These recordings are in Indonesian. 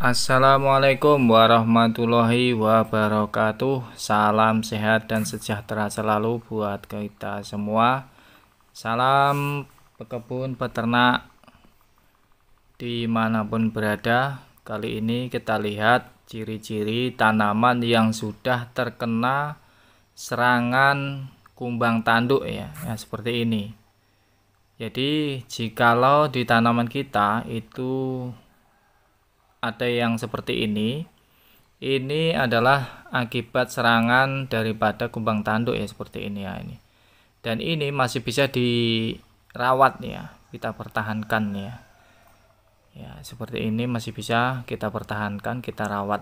Assalamualaikum warahmatullahi wabarakatuh. Salam sehat dan sejahtera selalu buat kita semua. Salam pekebun peternak dimanapun berada. Kali ini kita lihat ciri-ciri tanaman yang sudah terkena serangan kumbang tanduk ya, ya seperti ini. Jadi jikalau di tanaman kita itu ada yang seperti ini. Ini adalah akibat serangan daripada kumbang tanduk ya seperti ini ya ini. Dan ini masih bisa dirawat ya, kita pertahankan ya. Ya, seperti ini masih bisa kita pertahankan, kita rawat.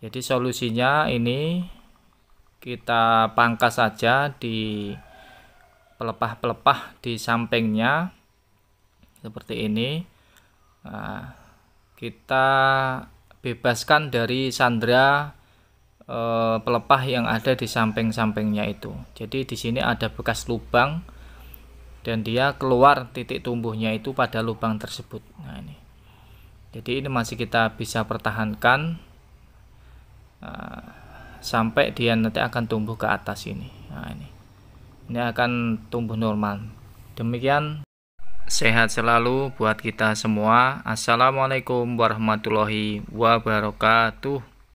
Jadi solusinya ini kita pangkas saja di pelepah-pelepah di sampingnya seperti ini. Nah, kita bebaskan dari sandra e, eh, pelepah yang ada di samping-sampingnya itu. Jadi di sini ada bekas lubang dan dia keluar titik tumbuhnya itu pada lubang tersebut. Nah ini. Jadi ini masih kita bisa pertahankan e, sampai dia nanti akan tumbuh ke atas ini. Nah ini. Ini akan tumbuh normal. Demikian Sehat selalu buat kita semua. Assalamualaikum warahmatullahi wabarakatuh.